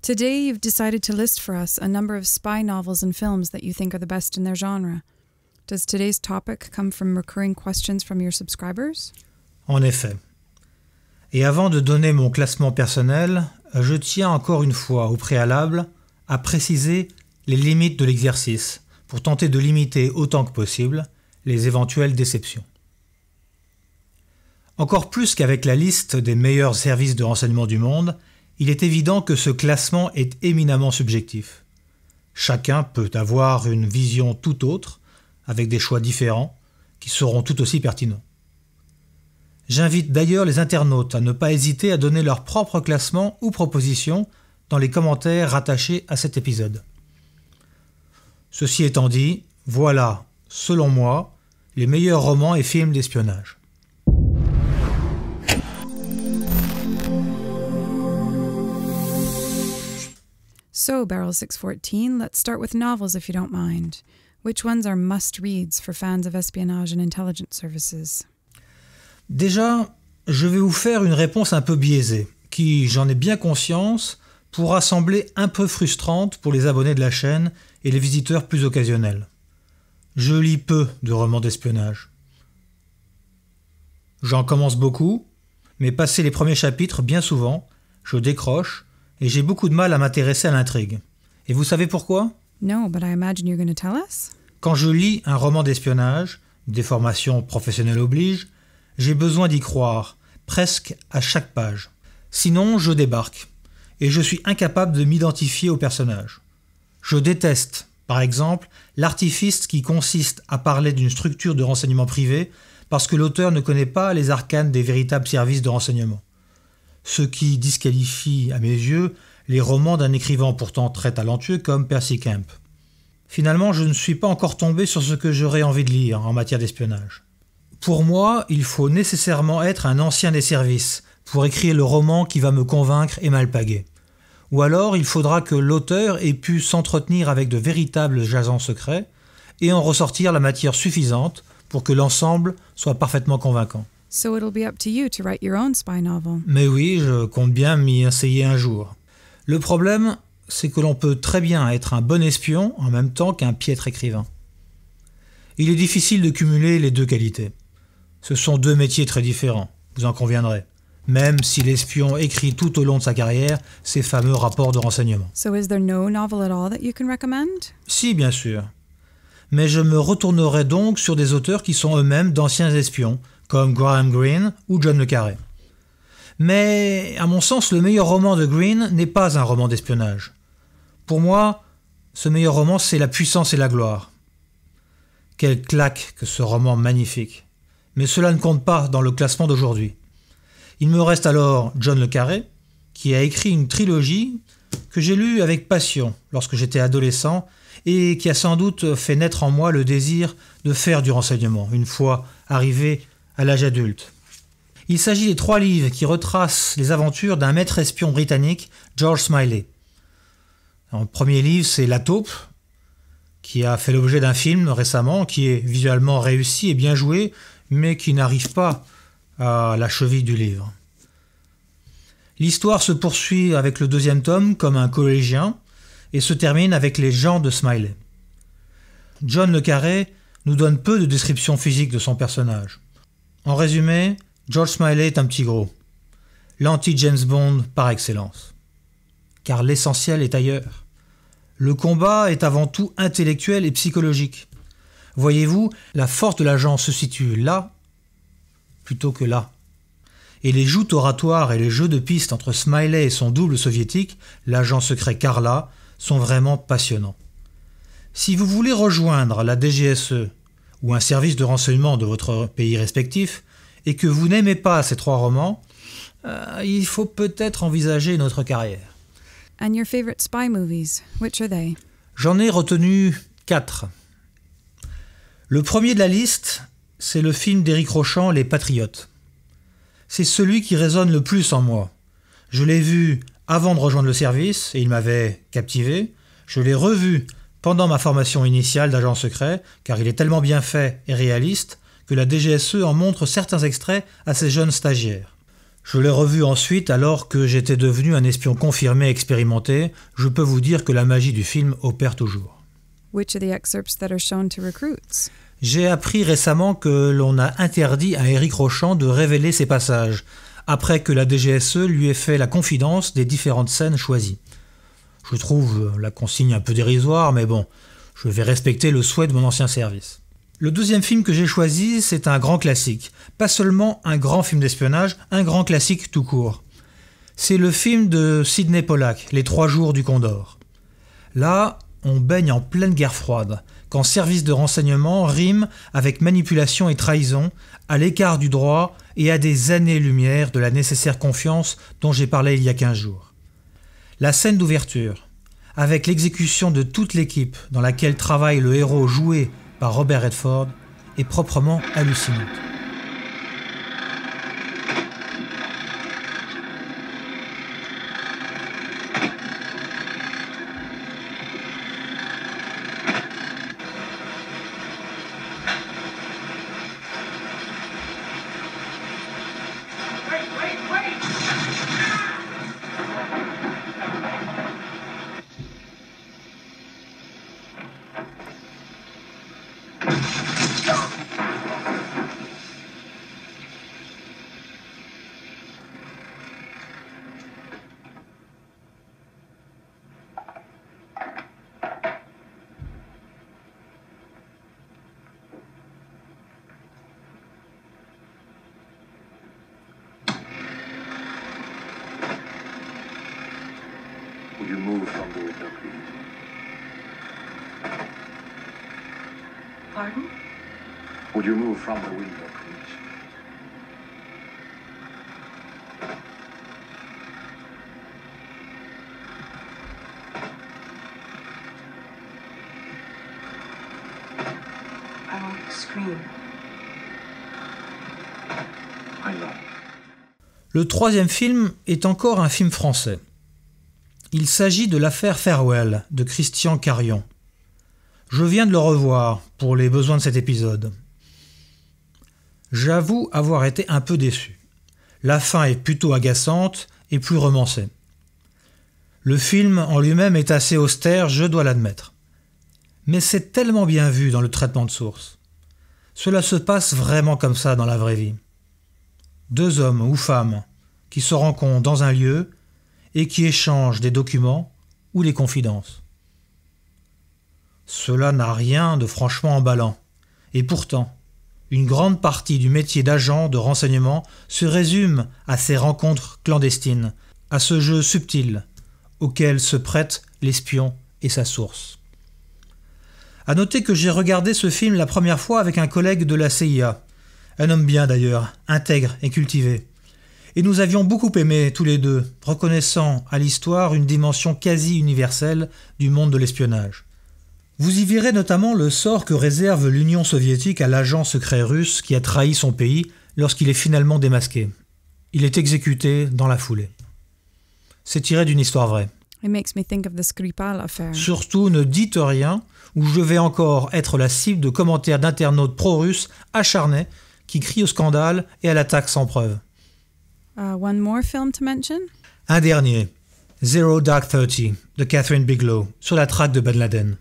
Today, you've decided to list for us a number of spy novels and films that you think are the best in their genre. Does today's topic come from recurring questions from your subscribers? En effet. Et avant de donner mon classement personnel, je tiens encore une fois, au préalable, à préciser les limites de l'exercice pour tenter de limiter autant que possible les éventuelles déceptions. Encore plus qu'avec la liste des meilleurs services de renseignement du monde, il est évident que ce classement est éminemment subjectif. Chacun peut avoir une vision tout autre, avec des choix différents, qui seront tout aussi pertinents. J'invite d'ailleurs les internautes à ne pas hésiter à donner leur propre classement ou proposition dans les commentaires rattachés à cet épisode. Ceci étant dit, voilà, selon moi, les meilleurs romans et films d'espionnage. So, Barrel let's start with novels if you don't mind. Which ones are must reads for fans of espionage and intelligence services? Déjà, je vais vous faire une réponse un peu biaisée, qui, j'en ai bien conscience, pourra sembler un peu frustrante pour les abonnés de la chaîne et les visiteurs plus occasionnels. Je lis peu de romans d'espionnage. J'en commence beaucoup, mais passé les premiers chapitres, bien souvent, je décroche et j'ai beaucoup de mal à m'intéresser à l'intrigue. Et vous savez pourquoi Quand je lis un roman d'espionnage, des formations professionnelles obligent, j'ai besoin d'y croire, presque à chaque page. Sinon, je débarque, et je suis incapable de m'identifier au personnage. Je déteste, par exemple, l'artifice qui consiste à parler d'une structure de renseignement privé parce que l'auteur ne connaît pas les arcanes des véritables services de renseignement ce qui disqualifie, à mes yeux, les romans d'un écrivain pourtant très talentueux comme Percy Kemp. Finalement, je ne suis pas encore tombé sur ce que j'aurais envie de lire en matière d'espionnage. Pour moi, il faut nécessairement être un ancien des services pour écrire le roman qui va me convaincre et m'alpaguer. Ou alors, il faudra que l'auteur ait pu s'entretenir avec de véritables jasons secrets et en ressortir la matière suffisante pour que l'ensemble soit parfaitement convaincant. Mais oui, je compte bien m'y essayer un jour. Le problème, c'est que l'on peut très bien être un bon espion en même temps qu'un piètre écrivain. Il est difficile de cumuler les deux qualités. Ce sont deux métiers très différents, vous en conviendrez. Même si l'espion écrit tout au long de sa carrière ses fameux rapports de renseignement. So is there no novel at all that you can recommend? Si, bien sûr. Mais je me retournerai donc sur des auteurs qui sont eux-mêmes d'anciens espions, comme Graham Greene ou John le Carré. Mais, à mon sens, le meilleur roman de Greene n'est pas un roman d'espionnage. Pour moi, ce meilleur roman, c'est La puissance et la gloire. Quelle claque que ce roman magnifique. Mais cela ne compte pas dans le classement d'aujourd'hui. Il me reste alors John Le Carré, qui a écrit une trilogie que j'ai lue avec passion lorsque j'étais adolescent et qui a sans doute fait naître en moi le désir de faire du renseignement, une fois arrivé à l'âge adulte. Il s'agit des trois livres qui retracent les aventures d'un maître espion britannique, George Smiley. Le premier livre, c'est La taupe, qui a fait l'objet d'un film récemment, qui est visuellement réussi et bien joué, mais qui n'arrive pas à la cheville du livre. L'histoire se poursuit avec le deuxième tome comme un collégien et se termine avec les gens de Smiley. John Le Carré nous donne peu de descriptions physiques de son personnage. En résumé, George Smiley est un petit gros. L'anti-James Bond par excellence. Car l'essentiel est ailleurs. Le combat est avant tout intellectuel et psychologique. Voyez-vous, la force de l'agent se situe là plutôt que là. Et les joutes oratoires et les jeux de piste entre Smiley et son double soviétique, l'agent secret Carla, sont vraiment passionnants. Si vous voulez rejoindre la DGSE ou un service de renseignement de votre pays respectif, et que vous n'aimez pas ces trois romans, euh, il faut peut-être envisager une autre carrière. And your favorite spy movies, which are they? J'en ai retenu quatre. Le premier de la liste, c'est le film d'Éric Rochant, Les Patriotes. C'est celui qui résonne le plus en moi. Je l'ai vu avant de rejoindre le service et il m'avait captivé. Je l'ai revu pendant ma formation initiale d'agent secret, car il est tellement bien fait et réaliste que la DGSE en montre certains extraits à ses jeunes stagiaires. Je l'ai revu ensuite alors que j'étais devenu un espion confirmé et expérimenté, je peux vous dire que la magie du film opère toujours. J'ai appris récemment que l'on a interdit à Eric Rochant de révéler ses passages, après que la DGSE lui ait fait la confidence des différentes scènes choisies. Je trouve euh, la consigne un peu dérisoire, mais bon, je vais respecter le souhait de mon ancien service. Le deuxième film que j'ai choisi, c'est un grand classique. Pas seulement un grand film d'espionnage, un grand classique tout court. C'est le film de Sidney Pollack, Les Trois Jours du Condor. Là, on baigne en pleine guerre froide, quand service de renseignement rime avec manipulation et trahison, à l'écart du droit et à des années-lumière de la nécessaire confiance dont j'ai parlé il y a 15 jours. La scène d'ouverture, avec l'exécution de toute l'équipe dans laquelle travaille le héros joué par Robert Redford, est proprement hallucinante. Would you move from the window, please? Pardon? Would you move from the window, please? I won't scream. I love. Le troisième film est encore un film français. Il s'agit de l'affaire Farewell de Christian Carion. Je viens de le revoir pour les besoins de cet épisode. J'avoue avoir été un peu déçu. La fin est plutôt agaçante et plus romancée. Le film en lui-même est assez austère, je dois l'admettre. Mais c'est tellement bien vu dans le traitement de source. Cela se passe vraiment comme ça dans la vraie vie. Deux hommes ou femmes qui se rencontrent dans un lieu et qui échangent des documents ou des confidences. Cela n'a rien de franchement emballant, et pourtant, une grande partie du métier d'agent de renseignement se résume à ces rencontres clandestines, à ce jeu subtil auquel se prête l'espion et sa source. À noter que j'ai regardé ce film la première fois avec un collègue de la CIA, un homme bien d'ailleurs, intègre et cultivé et nous avions beaucoup aimé tous les deux, reconnaissant à l'histoire une dimension quasi universelle du monde de l'espionnage. Vous y verrez notamment le sort que réserve l'Union soviétique à l'agent secret russe qui a trahi son pays lorsqu'il est finalement démasqué. Il est exécuté dans la foulée. C'est tiré d'une histoire vraie. Surtout ne dites rien, ou je vais encore être la cible de commentaires d'internautes pro-russes acharnés qui crient au scandale et à l'attaque sans preuve. Uh, film Un dernier, Zero Dark Thirty de Catherine Bigelow, sur la traque de Ben Laden.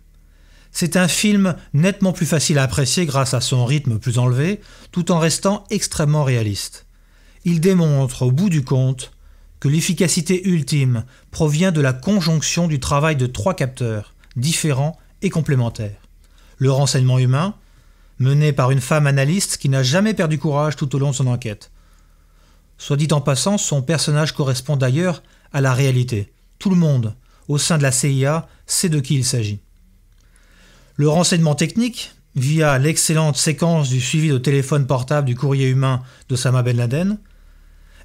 C'est un film nettement plus facile à apprécier grâce à son rythme plus enlevé, tout en restant extrêmement réaliste. Il démontre, au bout du compte, que l'efficacité ultime provient de la conjonction du travail de trois capteurs, différents et complémentaires. Le renseignement humain, mené par une femme analyste qui n'a jamais perdu courage tout au long de son enquête. Soit dit en passant, son personnage correspond d'ailleurs à la réalité. Tout le monde, au sein de la CIA, sait de qui il s'agit. Le renseignement technique, via l'excellente séquence du suivi de téléphone portable du courrier humain de d'Osama Ben Laden,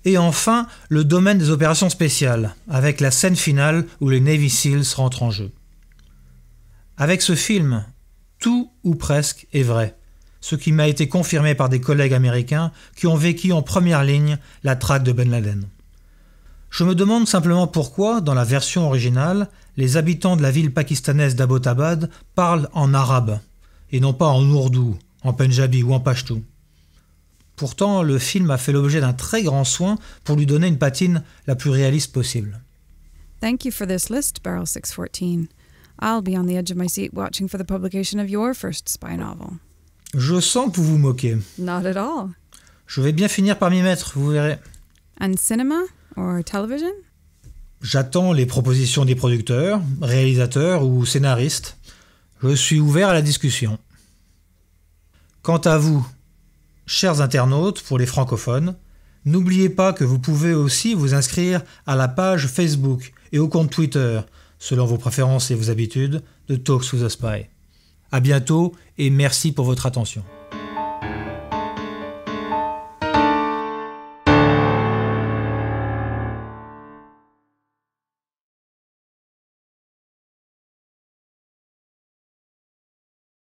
et enfin le domaine des opérations spéciales, avec la scène finale où les Navy Seals rentrent en jeu. Avec ce film, tout ou presque est vrai ce qui m'a été confirmé par des collègues américains qui ont vécu en première ligne la traque de Ben Laden. Je me demande simplement pourquoi, dans la version originale, les habitants de la ville pakistanaise d'Abbottabad parlent en arabe, et non pas en ourdou, en punjabi ou en pashtou. Pourtant, le film a fait l'objet d'un très grand soin pour lui donner une patine la plus réaliste possible. Thank you for this Barrel 614. I'll be on the edge of my seat watching for publication of your first spy novel. Je sens que vous vous moquez. Not at all. Je vais bien finir par m'y mettre, vous verrez. J'attends les propositions des producteurs, réalisateurs ou scénaristes. Je suis ouvert à la discussion. Quant à vous, chers internautes, pour les francophones, n'oubliez pas que vous pouvez aussi vous inscrire à la page Facebook et au compte Twitter, selon vos préférences et vos habitudes, de Talks with a Spy. À bientôt et merci pour votre attention.